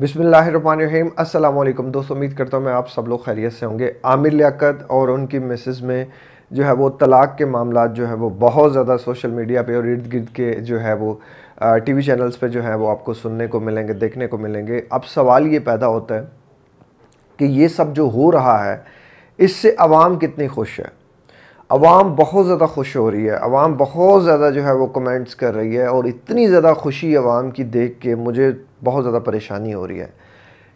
बिसमीम अल्लाम दोस्तों उम्मीद करता हूँ मैं आप सब लोग खैरियत से होंगे आमिर लियाकत और उनकी मिसेज़ में जो है वो तलाक़ के मामला जो है वो बहुत ज़्यादा सोशल मीडिया पे और इर्द गिर्द के जो है वो टीवी चैनल्स पे जो है वो आपको सुनने को मिलेंगे देखने को मिलेंगे अब सवाल ये पैदा होता है कि ये सब जो हो रहा है इससे आवाम कितनी खुश है आवाम बहुत ज़्यादा खुश हो रही है आवाम बहुत ज़्यादा जो है वो कमेंट्स कर रही है और इतनी ज़्यादा खुशी आवाम की देख के मुझे बहुत ज़्यादा परेशानी हो रही है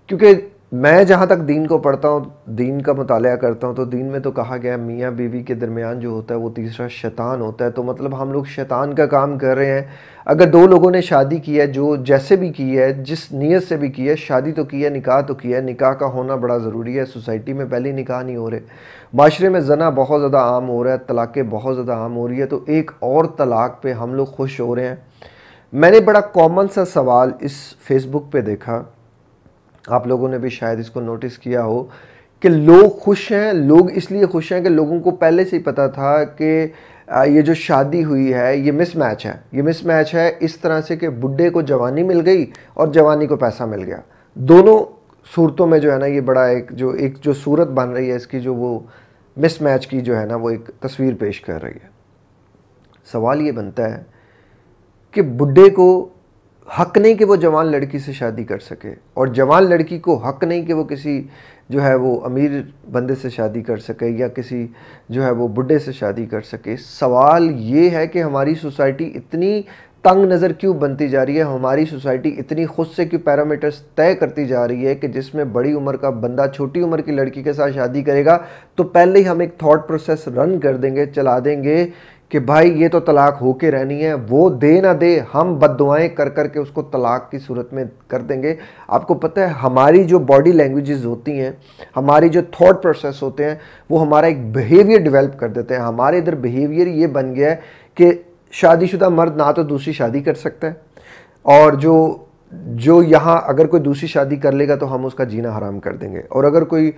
क्योंकि मैं जहाँ तक दीन को पढ़ता हूँ दीन का मताल करता हूँ तो दीन में तो कहा गया मियाँ बीवी के दरमियान जो होता है वो तीसरा शैतान होता है तो मतलब हम लोग शैतान का काम कर रहे हैं अगर दो लोगों ने शादी की है जो जैसे भी की है जिस नीयत से भी की है शादी तो की है निकाह तो किया है निकाह का होना बड़ा ज़रूरी है सोसाइटी में पहले निकाह नहीं हो रहे माशरे में जना बहुत ज़्यादा आम हो रहा है तलाक़ें बहुत ज़्यादा आम हो रही है तो एक और तलाक पर हम लोग खुश हो रहे हैं मैंने बड़ा कॉमन सा सवाल इस फेसबुक पर देखा आप लोगों ने भी शायद इसको नोटिस किया हो कि लोग खुश हैं लोग इसलिए खुश हैं कि लोगों को पहले से ही पता था कि ये जो शादी हुई है ये मिस मैच है ये मिस मैच है इस तरह से कि बुढ़े को जवानी मिल गई और जवानी को पैसा मिल गया दोनों सूरतों में जो है ना ये बड़ा एक जो एक जो सूरत बन रही है इसकी जो वो मिस मैच की जो है ना वो एक तस्वीर पेश कर रही है सवाल ये बनता है कि बुढ़े को हक नहीं कि वो जवान लड़की से शादी कर सके और जवान लड़की को हक नहीं कि वो किसी जो है वो अमीर बंदे से शादी कर सके या किसी जो है वो बुढ़े से शादी कर सके सवाल ये है कि हमारी सोसाइटी इतनी तंग नज़र क्यों बनती जा रही है हमारी सोसाइटी इतनी खुद से क्यों पैरामीटर्स तय करती जा रही है कि जिसमें बड़ी उम्र का बंदा छोटी उम्र की लड़की के साथ शादी करेगा तो पहले ही हम एक थॉट प्रोसेस रन कर देंगे चला देंगे कि भाई ये तो तलाक होके रहनी है वो दे ना दे हम बद कर कर करके उसको तलाक की सूरत में कर देंगे आपको पता है हमारी जो बॉडी लैंग्वेजेस होती हैं हमारी जो थॉट प्रोसेस होते हैं वो हमारा एक बिहेवियर डेवलप कर देते हैं हमारे इधर बिहेवियर ये बन गया है कि शादीशुदा मर्द ना तो दूसरी शादी कर सकता है और जो जो यहाँ अगर कोई दूसरी शादी कर लेगा तो हम उसका जीना हराम कर देंगे और अगर कोई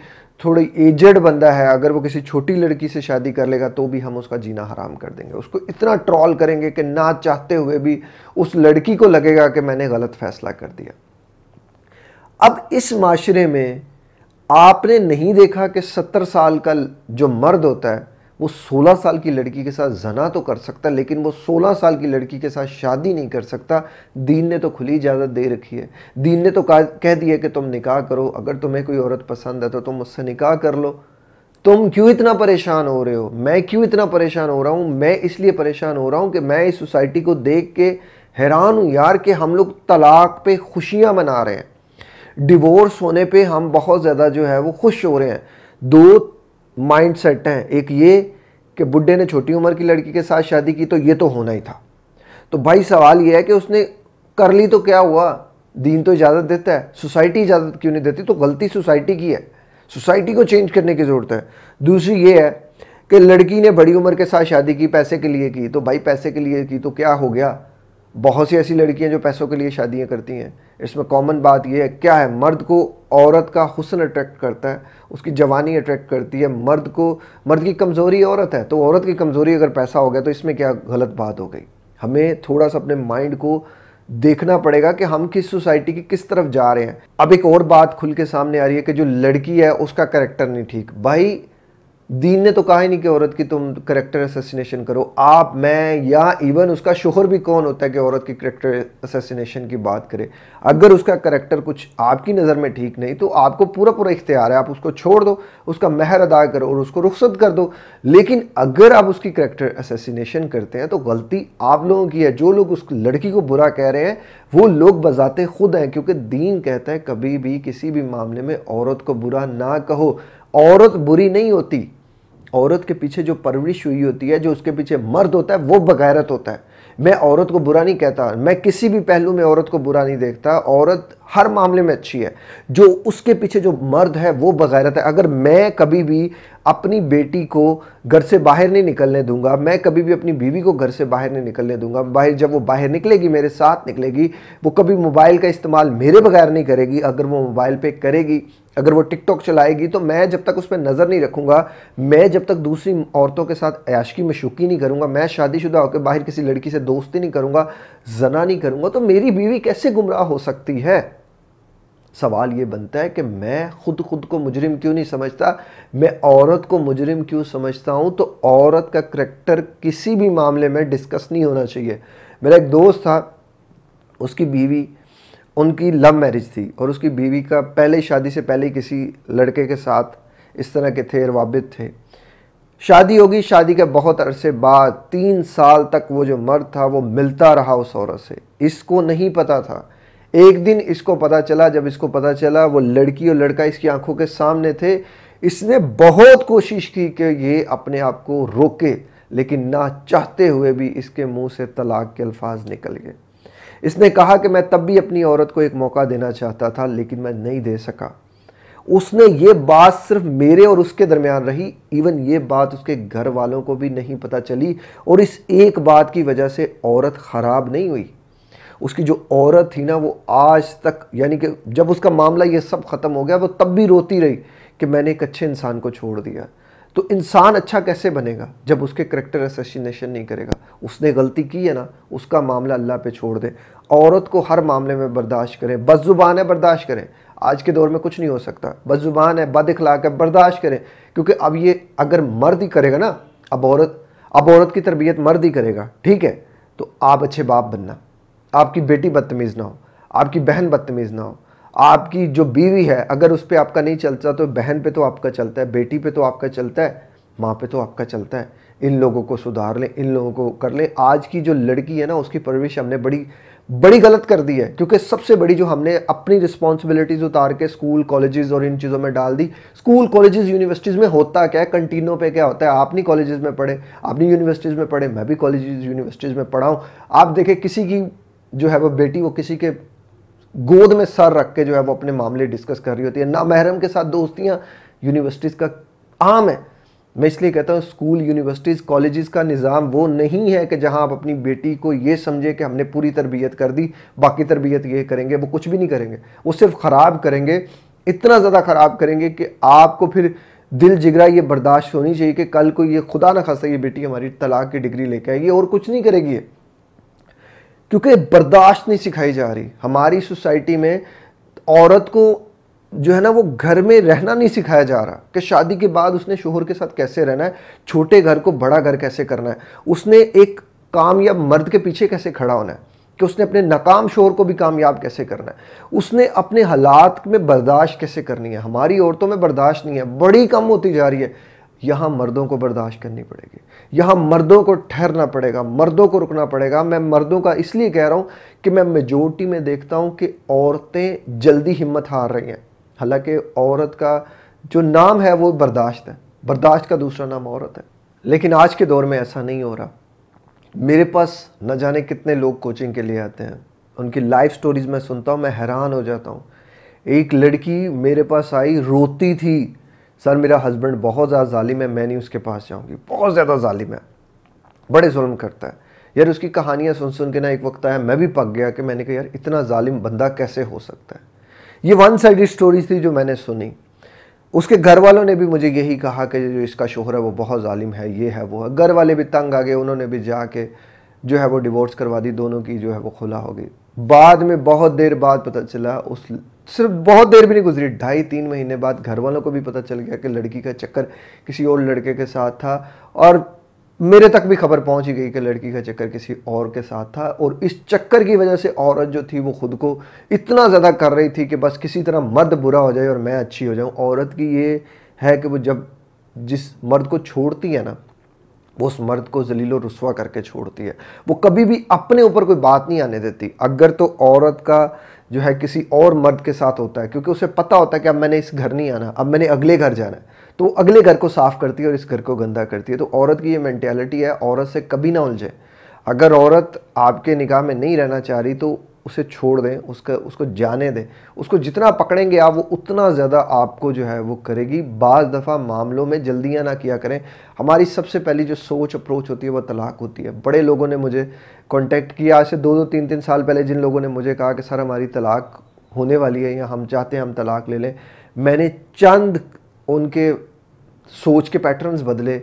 थोड़ी एजड बंदा है अगर वो किसी छोटी लड़की से शादी कर लेगा तो भी हम उसका जीना हराम कर देंगे उसको इतना ट्रॉल करेंगे कि ना चाहते हुए भी उस लड़की को लगेगा कि मैंने गलत फैसला कर दिया अब इस माशरे में आपने नहीं देखा कि सत्तर साल का जो मर्द होता है वो 16 साल की लड़की के साथ जना तो कर सकता लेकिन वो 16 साल की लड़की के साथ शादी नहीं कर सकता दीन ने तो खुली इजाज़त दे रखी है दीन ने तो कह दिया कि तुम निकाह करो अगर तुम्हें कोई औरत पसंद है तो तुम उससे निकाह कर लो तुम क्यों इतना परेशान हो रहे हो मैं क्यों इतना परेशान हो रहा हूँ मैं इसलिए परेशान हो रहा हूँ कि मैं इस सोसाइटी को देख के हैरान हूँ यार कि हम लोग तलाक पे खुशियाँ मना रहे हैं डिवोर्स होने पे हम बहुत ज़्यादा जो है वो खुश हो रहे हैं दो माइंड सेट हैं एक ये कि बुढ़े ने छोटी उम्र की लड़की के साथ शादी की तो ये तो होना ही था तो भाई सवाल ये है कि उसने कर ली तो क्या हुआ दीन तो इजाज़त देता है सोसाइटी इजाज़त क्यों नहीं देती तो गलती सोसाइटी की है सोसाइटी को चेंज करने की ज़रूरत है दूसरी ये है कि लड़की ने बड़ी उम्र के साथ शादी की पैसे के लिए की तो भाई पैसे के लिए की तो क्या हो गया बहुत सी ऐसी लड़कियां जो पैसों के लिए शादियां करती हैं इसमें कॉमन बात यह है क्या है मर्द को औरत का हुसन अट्रैक्ट करता है उसकी जवानी अट्रैक्ट करती है मर्द को मर्द की कमज़ोरी औरत है तो औरत की कमज़ोरी अगर पैसा हो गया तो इसमें क्या गलत बात हो गई हमें थोड़ा सा अपने माइंड को देखना पड़ेगा कि हम किस सोसाइटी की किस तरफ जा रहे हैं अब एक और बात खुल के सामने आ रही है कि जो लड़की है उसका करेक्टर नहीं ठीक भाई दीन ने तो कहा ही नहीं कि औरत की तुम करेक्टर असेसिनेशन करो आप मैं या इवन उसका शोहर भी कौन होता है कि औरत की करेक्टर असेसिनेशन की बात करे अगर उसका करेक्टर कुछ आपकी नज़र में ठीक नहीं तो आपको पूरा पूरा इख्तियार है आप उसको छोड़ दो उसका महर अदा करो और उसको रुख्सत कर दो लेकिन अगर आप उसकी करेक्टर असेसिनेशन करते हैं तो गलती आप लोगों की है जो लोग उस लड़की को बुरा कह रहे हैं वो लोग बजाते खुद हैं क्योंकि दीन कहता है कभी भी किसी भी मामले में औरत को बुरा ना कहो औरत बुरी नहीं होती औरत के पीछे जो परवरिश हुई होती है जो उसके पीछे मर्द होता है वो बगैरत होता है मैं औरत को बुरा नहीं कहता मैं किसी भी पहलू में औरत को बुरा नहीं देखता औरत हर मामले में अच्छी है जो उसके पीछे जो मर्द है वो बगैरत है अगर मैं कभी भी अपनी बेटी को घर से बाहर नहीं निकलने दूंगा मैं कभी भी अपनी बीवी को घर से बाहर नहीं निकलने दूंगा बाहर जब वो बाहर निकलेगी मेरे साथ निकलेगी वो कभी मोबाइल का इस्तेमाल मेरे बगैर नहीं करेगी अगर वो मोबाइल पे करेगी अगर वो टिकटॉक चलाएगी तो मैं जब तक उस पर नज़र नहीं रखूँगा मैं जब तक दूसरी औरतों के साथ अयाशकी मशूकी नहीं करूँगा मैं शादीशुदा होकर बाहर किसी लड़की से दोस्ती नहीं करूँगा जना नहीं करूँगा तो मेरी बीवी कैसे गुमराह हो सकती है सवाल ये बनता है कि मैं खुद खुद को मुजरिम क्यों नहीं समझता मैं औरत को मुजरिम क्यों समझता हूँ तो औरत का करेक्टर किसी भी मामले में डिस्कस नहीं होना चाहिए मेरा एक दोस्त था उसकी बीवी उनकी लव मैरिज थी और उसकी बीवी का पहले शादी से पहले किसी लड़के के साथ इस तरह के थे रवाबित थे शादी होगी शादी के बहुत अरसे बाद तीन साल तक वो जो मर्द था वो मिलता रहा उस औरत से इसको नहीं पता था एक दिन इसको पता चला जब इसको पता चला वो लड़की और लड़का इसकी आंखों के सामने थे इसने बहुत कोशिश की कि ये अपने आप को रोके लेकिन ना चाहते हुए भी इसके मुंह से तलाक के अल्फाज निकल गए इसने कहा कि मैं तब भी अपनी औरत को एक मौका देना चाहता था लेकिन मैं नहीं दे सका उसने ये बात सिर्फ मेरे और उसके दरमियान रही इवन ये बात उसके घर वालों को भी नहीं पता चली और इस एक बात की वजह से औरत ख़राब नहीं हुई उसकी जो औरत थी ना वो आज तक यानी कि जब उसका मामला ये सब ख़त्म हो गया वो तब भी रोती रही कि मैंने एक अच्छे इंसान को छोड़ दिया तो इंसान अच्छा कैसे बनेगा जब उसके करेक्टर असैसिनेशन नहीं करेगा उसने गलती की है ना उसका मामला अल्लाह पे छोड़ दे औरत को हर मामले में बर्दाश्त करें बस ज़ुबान है बर्दाश्त करें आज के दौर में कुछ नहीं हो सकता बस ज़ुबान है बद अखलाक है बर्दाश्त करें क्योंकि अब ये अगर मर्द ही करेगा ना अब औरत अब औरत की तरबियत मर्द ही करेगा ठीक है तो आप अच्छे बाप बनना आपकी बेटी बदतमीज़ ना हो आपकी बहन बदतमीज़ ना हो आपकी जो बीवी है अगर उस पर आपका नहीं चलता तो बहन पे तो आपका चलता है बेटी पे तो आपका चलता है माँ पे तो आपका चलता है इन लोगों को सुधार लें इन लोगों को कर लें आज की जो लड़की है ना उसकी परवरिश हमने बड़ी बड़ी गलत कर दी है क्योंकि सबसे बड़ी जो हमने अपनी रिस्पॉन्सिबिलिटीज़ उतार के स्कूल कॉलेजेस और इन चीज़ों में डाल दी स्कूल कॉलेजेस यूनिवर्सिटीज़ में होता क्या है कंटिन्यू पे क्या होता है आप नहीं कॉलेजेस में पढ़े आप नहीं यूनिवर्सिटीज़ में पढ़े मैं भी कॉलेजेस यूनिवर्सिटीज़ में पढ़ाऊँ आप देखें किसी की जो है वो बेटी वो किसी के गोद में सर रख के जो है वो अपने मामले डिस्कस कर रही होती है ना महरम के साथ दोस्तियाँ यूनिवर्सिटीज़ का आम है मैं इसलिए कहता हूँ स्कूल यूनिवर्सिटीज़ कॉलेजेस का निज़ाम वो नहीं है कि जहाँ आप अपनी बेटी को ये समझें कि हमने पूरी तरबियत कर दी बाकी तरबियत ये करेंगे वो कुछ भी नहीं करेंगे वो सिर्फ ख़राब करेंगे इतना ज़्यादा ख़राब करेंगे कि आपको फिर दिल जिगरा ये बर्दाश्त होनी चाहिए कि कल को ये खुदा न खासा ये बेटी हमारी तलाक की डिग्री लेके आएगी और कुछ नहीं करेगी ये क्योंकि बर्दाश्त नहीं सिखाई जा रही हमारी सोसाइटी में औरत को जो है ना वो घर में रहना नहीं सिखाया जा रहा कि शादी के बाद उसने शोहर के साथ कैसे रहना है छोटे घर को बड़ा घर कैसे करना है उसने एक कामयाब मर्द के पीछे कैसे खड़ा होना है कि उसने अपने नाकाम शोर को भी कामयाब कैसे करना है उसने अपने हालात में बर्दाश्त कैसे करनी है हमारी औरतों में बर्दाश्त नहीं है बड़ी कम होती जा रही है यहाँ मर्दों को बर्दाश्त करनी पड़ेगी यहाँ मर्दों को ठहरना पड़ेगा मर्दों को रुकना पड़ेगा मैं मर्दों का इसलिए कह रहा हूँ कि मैं मेजोरिटी में देखता हूँ कि औरतें जल्दी हिम्मत हार रही हैं हालांकि औरत का जो नाम है वो बर्दाश्त है बर्दाश्त का दूसरा नाम औरत है लेकिन आज के दौर में ऐसा नहीं हो रहा मेरे पास न जाने कितने लोग कोचिंग के लिए आते हैं उनकी लाइफ स्टोरीज़ मैं सुनता हूँ मैं हैरान हो जाता हूँ एक लड़की मेरे पास आई रोती थी सर मेरा हस्बैंड बहुत ज़्यादा ालिम है मैं नहीं उसके पास जाऊँगी बहुत ज़्यादा ालिम है बड़े जुल्म करता है यार उसकी कहानियाँ सुन सुन के ना एक वक्त आया मैं भी पक गया कि मैंने कहा यार इतना ालिम बंदा कैसे हो सकता है ये वन साइड स्टोरीज थी जो मैंने सुनी उसके घर वालों ने भी मुझे यही कहा कि जो इसका शोहर है वो बहुत ालिम है ये है वो है घर वाले भी तंग आ गए उन्होंने भी जाके जो है वो डिवोर्स करवा दी दोनों की जो है वो खुला हो गई बाद में बहुत देर बाद पता चला उस सिर्फ बहुत देर भी नहीं गुजरी ढाई तीन महीने बाद घर वालों को भी पता चल गया कि लड़की का चक्कर किसी और लड़के के साथ था और मेरे तक भी खबर पहुंच ही गई कि लड़की का चक्कर किसी और के साथ था और इस चक्कर की वजह से औरत जो थी वो खुद को इतना ज़्यादा कर रही थी कि बस किसी तरह मर्द बुरा हो जाए और मैं अच्छी हो जाऊँ औरत की ये है कि वो जब जिस मर्द को छोड़ती है ना वो उस मर्द को जलीलो रसुआ करके छोड़ती है वो कभी भी अपने ऊपर कोई बात नहीं आने देती अगर तो औरत का जो है किसी और मर्द के साथ होता है क्योंकि उसे पता होता है कि अब मैंने इस घर नहीं आना अब मैंने अगले घर जाना है तो वो अगले घर को साफ़ करती है और इस घर को गंदा करती है तो औरत की ये मैंटेलिटी है औरत से कभी ना उलझे अगर औरत आपके निगाह में नहीं रहना चाह रही तो उसे छोड़ दें उसका उसको जाने दें उसको जितना पकड़ेंगे आप वो उतना ज़्यादा आपको जो है वो करेगी बाज़ दफ़ा मामलों में जल्दियाँ ना किया करें हमारी सबसे पहली जो सोच अप्रोच होती है वो तलाक होती है बड़े लोगों ने मुझे कांटेक्ट किया आज से दो दो तीन तीन साल पहले जिन लोगों ने मुझे कहा कि सर हमारी तलाक होने वाली है या हम चाहते हैं हम तलाक ले लें मैंने चंद उनके सोच के पैटर्न्स बदले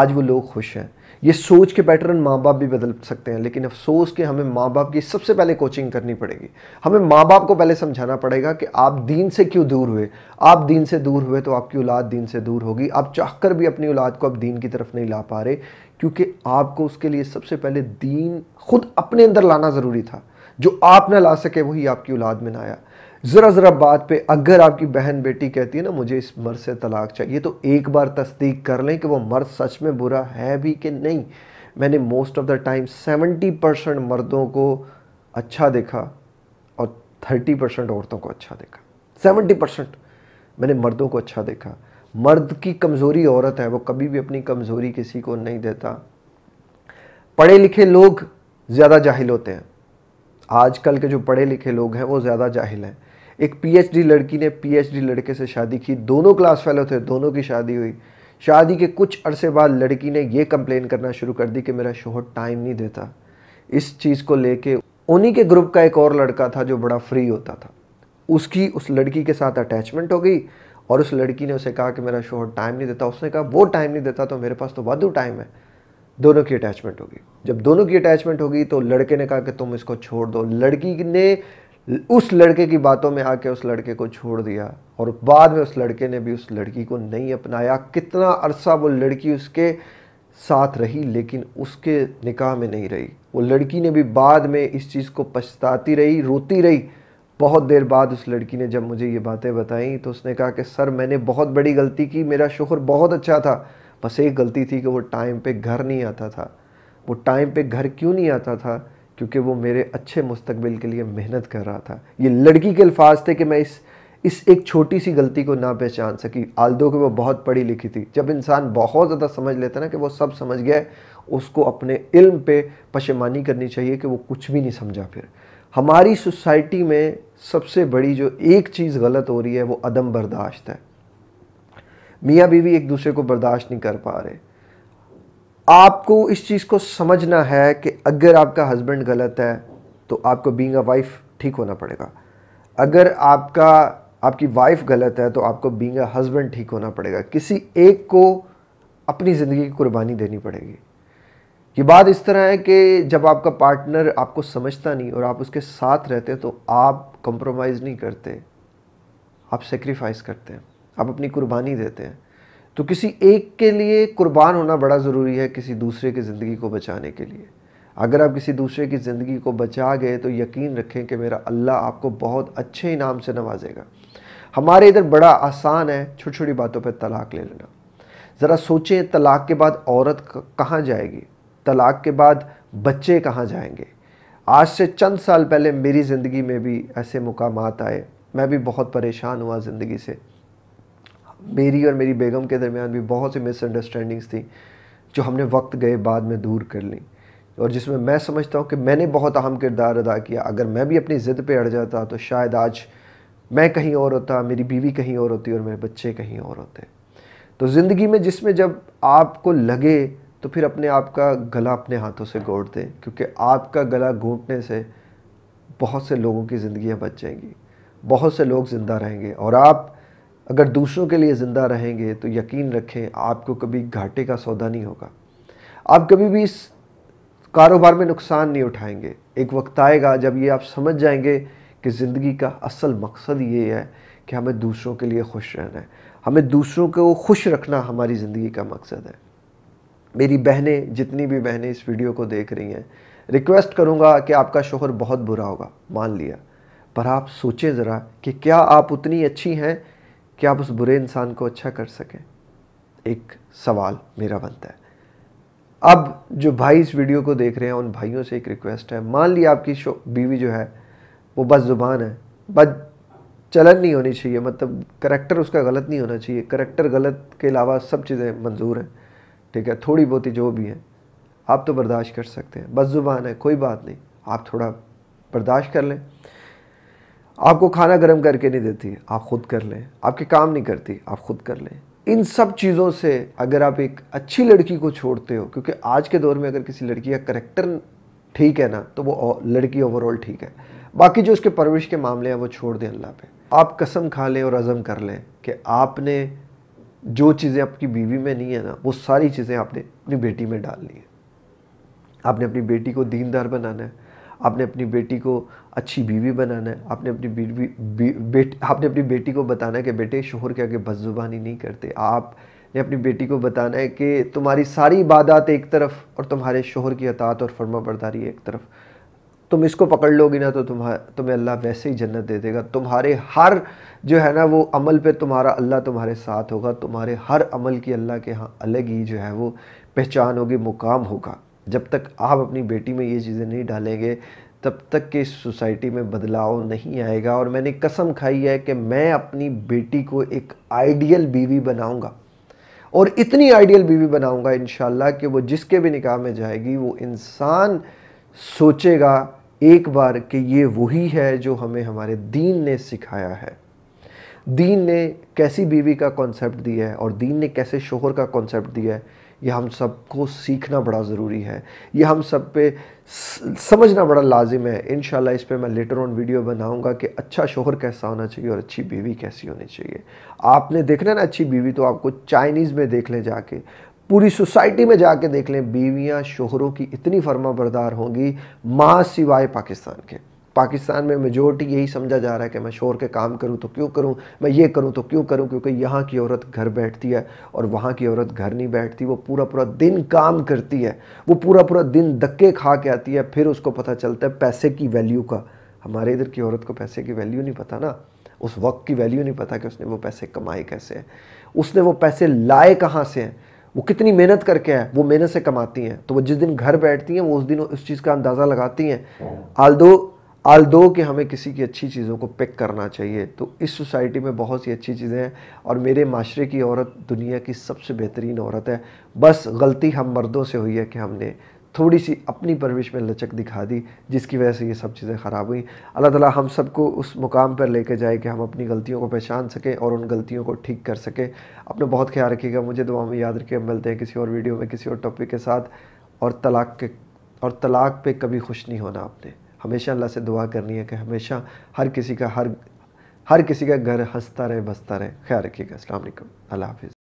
आज वो लोग खुश हैं ये सोच के पैटर्न माँ बाप भी बदल सकते हैं लेकिन अफसोस के हमें माँ बाप की सबसे पहले कोचिंग करनी पड़ेगी हमें माँ बाप को पहले समझाना पड़ेगा कि आप दीन से क्यों दूर हुए आप दीन से दूर हुए तो आपकी औलाद दीन से दूर होगी आप चाहकर भी अपनी औलाद को आप दीन की तरफ नहीं ला पा रहे क्योंकि आपको उसके लिए सबसे पहले दीन खुद अपने अंदर लाना ज़रूरी था जो आप ना ला सके वही आपकी औलाद में ना आया ज़रा ज़रा बात पे अगर आपकी बहन बेटी कहती है ना मुझे इस मर्द से तलाक चाहिए तो एक बार तस्दीक कर लें कि वो मर्द सच में बुरा है भी कि नहीं मैंने most of the time 70 percent मर्दों को अच्छा देखा और 30 परसेंट औरतों को अच्छा देखा 70 परसेंट मैंने मर्दों को अच्छा देखा मर्द की कमज़ोरी औरत है वो कभी भी अपनी कमज़ोरी किसी को नहीं देता पढ़े लिखे लोग ज़्यादा जाहिल होते हैं आजकल के जो पढ़े लिखे लोग हैं वो ज़्यादा जाहिल हैं एक पीएचडी लड़की ने पीएचडी लड़के से शादी की दोनों क्लास फेलो थे दोनों की शादी हुई शादी के कुछ अरसे बाद लड़की ने यह कंप्लेन करना शुरू कर दी कि मेरा शोहर टाइम नहीं देता इस चीज़ को लेके उन्हीं के ग्रुप का एक और लड़का था जो बड़ा फ्री होता था उसकी उस लड़की के साथ अटैचमेंट हो गई और उस लड़की ने उसे कहा कि मेरा शोहर टाइम नहीं देता उसने कहा वो टाइम नहीं देता तो मेरे पास तो वादू टाइम है दोनों की अटैचमेंट होगी जब दोनों की अटैचमेंट होगी तो लड़के ने कहा कि तुम इसको छोड़ दो लड़की ने उस लड़के की बातों में आके उस लड़के को छोड़ दिया और बाद में उस लड़के ने भी उस लड़की को नहीं अपनाया कितना अरसा वो लड़की उसके साथ रही लेकिन उसके निकाह में नहीं रही वो लड़की ने भी बाद में इस चीज़ को पछताती रही रोती रही बहुत देर बाद उस लड़की ने जब मुझे ये बातें बताई तो उसने कहा कि सर मैंने बहुत बड़ी गलती की मेरा शोहर बहुत अच्छा था बस एक गलती थी कि वो टाइम पे घर नहीं आता था वो टाइम पे घर क्यों नहीं आता था क्योंकि वो मेरे अच्छे मुस्तबिल के लिए मेहनत कर रहा था ये लड़की के अल्फाज थे कि मैं इस इस एक छोटी सी गलती को ना पहचान सकी आलदो की वो बहुत पढ़ी लिखी थी जब इंसान बहुत ज़्यादा समझ लेता ना कि वो सब समझ गया उसको अपने इल्म पे पशेमानी करनी चाहिए कि वो कुछ भी नहीं समझा फिर हमारी सोसाइटी में सबसे बड़ी जो एक चीज़ गलत हो रही है वो अदम बर्दाश्त है मियाँ बीवी एक दूसरे को बर्दाश्त नहीं कर पा रहे आपको इस चीज़ को समझना है कि अगर आपका हस्बैंड गलत है तो आपको बींग अ वाइफ ठीक होना पड़ेगा अगर आपका आपकी वाइफ गलत है तो आपको बींग अ हस्बैंड ठीक होना पड़ेगा किसी एक को अपनी ज़िंदगी की कुर्बानी देनी पड़ेगी ये बात इस तरह है कि जब आपका पार्टनर आपको समझता नहीं और आप उसके साथ रहते तो आप कंप्रोमाइज़ नहीं करते आप सेक्रीफाइस करते हैं आप अपनी कुर्बानी देते हैं तो किसी एक के लिए कुर्बान होना बड़ा ज़रूरी है किसी दूसरे की ज़िंदगी को बचाने के लिए अगर आप किसी दूसरे की ज़िंदगी को बचा गए तो यकीन रखें कि मेरा अल्लाह आपको बहुत अच्छे इनाम से नवाजेगा हमारे इधर बड़ा आसान है छोटी छोटी बातों पर तलाक ले लेना ज़रा सोचें तलाक के बाद औरत कहाँ जाएगी तलाक के बाद बच्चे कहाँ जाएंगे आज से चंद साल पहले मेरी ज़िंदगी में भी ऐसे मुकाम आए मैं भी बहुत परेशान हुआ ज़िंदगी से मेरी और मेरी बेगम के दरमियान भी बहुत सी मिसअंडरस्टैंडिंग्स थी जो हमने वक्त गए बाद में दूर कर ली और जिसमें मैं समझता हूँ कि मैंने बहुत अहम किरदार अदा किया अगर मैं भी अपनी ज़िद पर अड़ जाता तो शायद आज मैं कहीं और होता मेरी बीवी कहीं और होती और मेरे बच्चे कहीं और होते तो ज़िंदगी में जिसमें जब आपको लगे तो फिर अपने आप का गला अपने हाथों से गोट दें क्योंकि आपका गला घोटने से बहुत से लोगों की ज़िंदियाँ बच जाएंगी बहुत से लोग ज़िंदा रहेंगे और आप अगर दूसरों के लिए ज़िंदा रहेंगे तो यकीन रखें आपको कभी घाटे का सौदा नहीं होगा आप कभी भी इस कारोबार में नुकसान नहीं उठाएंगे एक वक्त आएगा जब ये आप समझ जाएंगे कि ज़िंदगी का असल मकसद ये है कि हमें दूसरों के लिए खुश रहना है हमें दूसरों को खुश रखना हमारी ज़िंदगी का मकसद है मेरी बहनें जितनी भी बहनें इस वीडियो को देख रही हैं रिक्वेस्ट करूँगा कि आपका शोहर बहुत बुरा होगा मान लिया पर आप सोचें ज़रा कि क्या आप उतनी अच्छी हैं कि आप उस बुरे इंसान को अच्छा कर सकें एक सवाल मेरा बनता है अब जो भाई इस वीडियो को देख रहे हैं उन भाइयों से एक रिक्वेस्ट है मान ली आपकी शो बीवी जो है वो बस ज़ुबान है बस चलन नहीं होनी चाहिए मतलब करेक्टर उसका गलत नहीं होना चाहिए करेक्टर गलत के अलावा सब चीज़ें मंजूर हैं ठीक है थोड़ी बहुत ही जो भी हैं आप तो बर्दाश्त कर सकते हैं बस ज़ुबान है कोई बात नहीं आप थोड़ा बर्दाश्त कर लें आपको खाना गर्म करके नहीं देती आप खुद कर लें आपके काम नहीं करती आप खुद कर लें इन सब चीज़ों से अगर आप एक अच्छी लड़की को छोड़ते हो क्योंकि आज के दौर में अगर किसी लड़की का करेक्टर ठीक है ना तो वो लड़की ओवरऑल ठीक है बाकी जो उसके परवरिश के मामले हैं वो छोड़ दें अल्लाह पे आप कसम खा लें और अज़म कर लें कि आपने जो चीज़ें आपकी बीवी में नहीं है ना वो सारी चीज़ें आपने अपनी बेटी में डालनी है आपने अपनी बेटी को दीनदार बनाना है आपने अपनी बेटी को अच्छी बीवी बनाना है आपने अपनी बीवी बी, बेट आपने अपनी बेटी को बताना है कि बेटे शोहर के आगे बदजुबानी नहीं करते आप ने अपनी बेटी को बताना है कि तुम्हारी सारी इबादत एक तरफ और तुम्हारे शोहर की अतात और फर्मा बरदारी एक तरफ तुम इसको पकड़ लोगे ना तो तुम्हारा तुम्हें अल्लाह वैसे ही जन्नत दे देगा तुम्हारे हर जो है ना वो अमल पे तुम्हारा अल्लाह तुम्हारे साथ होगा तुम्हारे हर अमल की अल्लाह के यहाँ अलग ही जो है वो पहचान होगी मुकाम होगा जब तक आप अपनी बेटी में ये चीज़ें नहीं डालेंगे तब तक के सोसाइटी में बदलाव नहीं आएगा और मैंने कसम खाई है कि मैं अपनी बेटी को एक आइडियल बीवी बनाऊंगा और इतनी आइडियल बीवी बनाऊंगा इन कि वो जिसके भी निकाह में जाएगी वो इंसान सोचेगा एक बार कि ये वही है जो हमें हमारे दीन ने सिखाया है दीन ने कैसी बीवी का कॉन्सेप्ट दिया है और दीन ने कैसे शोहर का कॉन्सेप्ट दिया है ये हम सबको सीखना बड़ा ज़रूरी है यह हम सब पे समझना बड़ा लाजिम है इन इस पर मैं लेटर ऑन वीडियो बनाऊंगा कि अच्छा शोहर कैसा होना चाहिए और अच्छी बीवी कैसी होनी चाहिए आपने देखना ना अच्छी बीवी तो आपको चाइनीज़ में देख लें जाके पूरी सोसाइटी में जाके देख लें बीवियाँ शोहरों की इतनी फर्मा बरदार होंगी माँ सिवाय पाकिस्तान के पाकिस्तान में मेजोरिटी यही समझा जा रहा है कि मैं शोर के काम करूं तो क्यों करूं मैं ये करूं तो क्यों करूं क्योंकि यहाँ की औरत घर बैठती है और वहाँ की औरत घर नहीं बैठती वो पूरा पूरा दिन काम करती है वो पूरा पूरा दिन धक्के खा के आती है फिर उसको पता चलता है पैसे की वैल्यू का हमारे इधर की औरत को पैसे की वैल्यू नहीं पता ना उस वक्त की वैल्यू नहीं पता कि उसने वो पैसे कमाए कैसे हैं उसने वो पैसे लाए कहाँ से हैं वो कितनी मेहनत करके है वो मेहनत से कमाती हैं तो वो जिस दिन घर बैठती हैं वो उस दिन उस चीज़ का अंदाज़ा लगाती हैं आल दो आल दो कि हमें किसी की अच्छी चीज़ों को पिक करना चाहिए तो इस सोसाइटी में बहुत सी अच्छी चीज़ें हैं और मेरे माशरे की औरत दुनिया की सबसे बेहतरीन औरत है बस गलती हम मर्दों से हुई है कि हमने थोड़ी सी अपनी परविश में लचक दिखा दी जिसकी वजह से ये सब चीज़ें ख़राब हुई अल्लाह ताला हम सबको उस मुकाम पर लेके जाए कि हम अपनी गलतियों को पहचान सकें और उन गलतियों को ठीक कर सकें अपना बहुत ख्याल रखिएगा मुझे दुआ में याद रखिए मिलते हैं किसी और वीडियो में किसी और टॉपिक के साथ और तलाक के और तलाक पे कभी खुश नहीं होना आपने हमेशा अल्लाह से दुआ करनी है कि हमेशा हर किसी का हर हर किसी का घर हंसता रहे बसता रहे ख्याल रखिएगा अल्लाह हाफिज़